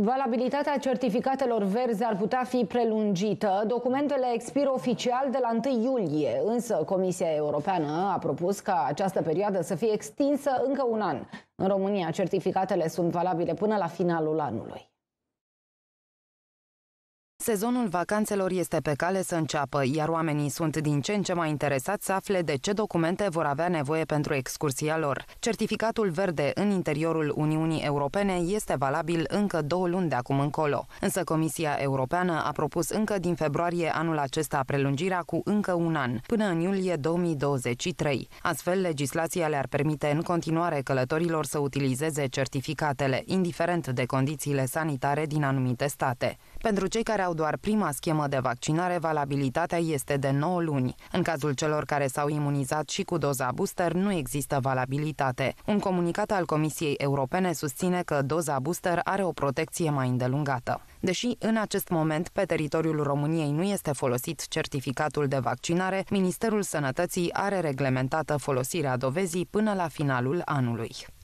Valabilitatea certificatelor verzi ar putea fi prelungită. Documentele expiră oficial de la 1 iulie, însă Comisia Europeană a propus ca această perioadă să fie extinsă încă un an. În România, certificatele sunt valabile până la finalul anului. Sezonul vacanțelor este pe cale să înceapă, iar oamenii sunt din ce în ce mai interesați să afle de ce documente vor avea nevoie pentru excursia lor. Certificatul verde în interiorul Uniunii Europene este valabil încă două luni de acum încolo, însă Comisia Europeană a propus încă din februarie anul acesta prelungirea cu încă un an, până în iulie 2023. Astfel, legislația le-ar permite în continuare călătorilor să utilizeze certificatele, indiferent de condițiile sanitare din anumite state. Pentru cei care au au doar prima schemă de vaccinare, valabilitatea este de 9 luni. În cazul celor care s-au imunizat și cu doza booster, nu există valabilitate. Un comunicat al Comisiei Europene susține că doza booster are o protecție mai îndelungată. Deși în acest moment pe teritoriul României nu este folosit certificatul de vaccinare, Ministerul Sănătății are reglementată folosirea dovezii până la finalul anului.